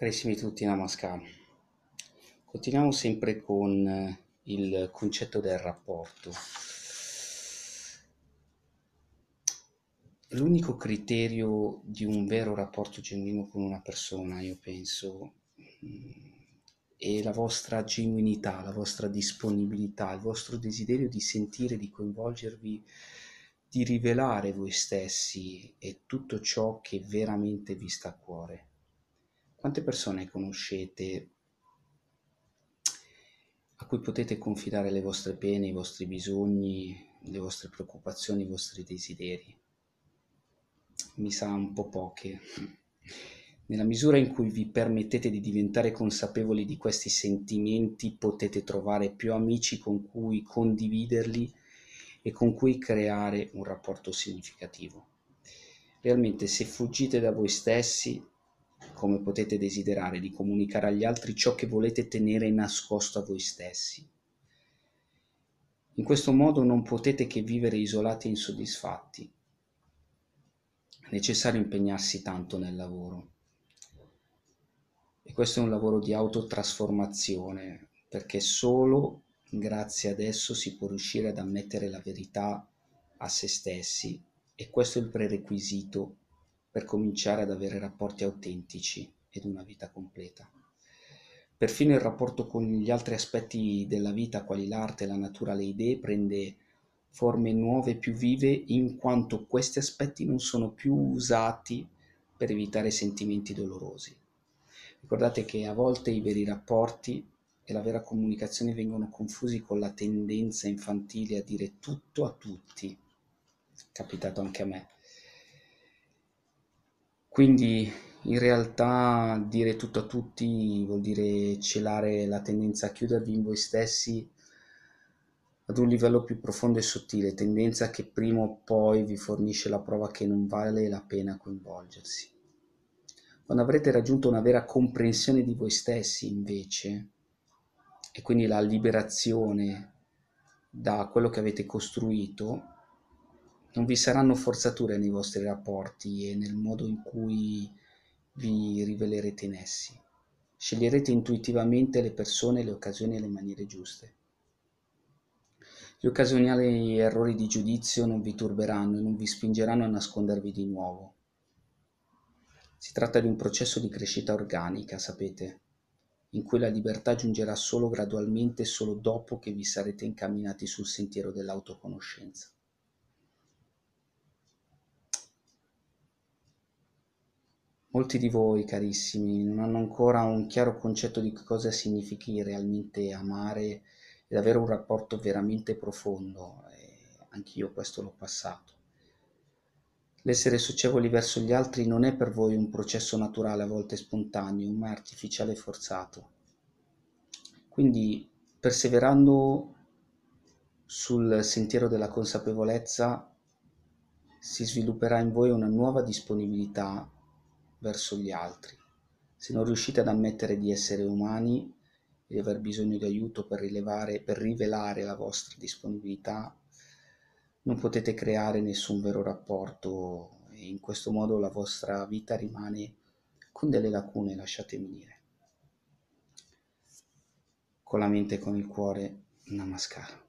Carissimi tutti Namaskar, continuiamo sempre con eh, il concetto del rapporto. L'unico criterio di un vero rapporto genuino con una persona, io penso, mm, è la vostra genuinità, la vostra disponibilità, il vostro desiderio di sentire, di coinvolgervi, di rivelare voi stessi e tutto ciò che veramente vi sta a cuore quante persone conoscete a cui potete confidare le vostre pene, i vostri bisogni, le vostre preoccupazioni, i vostri desideri? Mi sa un po' poche. Nella misura in cui vi permettete di diventare consapevoli di questi sentimenti, potete trovare più amici con cui condividerli e con cui creare un rapporto significativo. Realmente se fuggite da voi stessi come potete desiderare di comunicare agli altri ciò che volete tenere nascosto a voi stessi. In questo modo non potete che vivere isolati e insoddisfatti. È necessario impegnarsi tanto nel lavoro. E questo è un lavoro di autotrasformazione, perché solo grazie ad esso si può riuscire ad ammettere la verità a se stessi e questo è il prerequisito per cominciare ad avere rapporti autentici ed una vita completa. Perfino il rapporto con gli altri aspetti della vita, quali l'arte, la natura, le idee, prende forme nuove e più vive in quanto questi aspetti non sono più usati per evitare sentimenti dolorosi. Ricordate che a volte i veri rapporti e la vera comunicazione vengono confusi con la tendenza infantile a dire tutto a tutti. Capitato anche a me quindi in realtà dire tutto a tutti vuol dire celare la tendenza a chiudervi in voi stessi ad un livello più profondo e sottile, tendenza che prima o poi vi fornisce la prova che non vale la pena coinvolgersi. Quando avrete raggiunto una vera comprensione di voi stessi, invece, e quindi la liberazione da quello che avete costruito, non vi saranno forzature nei vostri rapporti e nel modo in cui vi rivelerete in essi. Sceglierete intuitivamente le persone, le occasioni e le maniere giuste. Gli occasionali errori di giudizio non vi turberanno e non vi spingeranno a nascondervi di nuovo. Si tratta di un processo di crescita organica, sapete, in cui la libertà giungerà solo gradualmente e solo dopo che vi sarete incamminati sul sentiero dell'autoconoscenza. Molti di voi, carissimi, non hanno ancora un chiaro concetto di cosa significhi realmente amare ed avere un rapporto veramente profondo. anch'io questo l'ho passato. L'essere socievoli verso gli altri non è per voi un processo naturale, a volte spontaneo, ma artificiale e forzato. Quindi, perseverando sul sentiero della consapevolezza, si svilupperà in voi una nuova disponibilità verso gli altri. Se non riuscite ad ammettere di essere umani e di aver bisogno di aiuto per, rilevare, per rivelare la vostra disponibilità, non potete creare nessun vero rapporto e in questo modo la vostra vita rimane con delle lacune, lasciatemi dire. Con la mente e con il cuore, namaskar.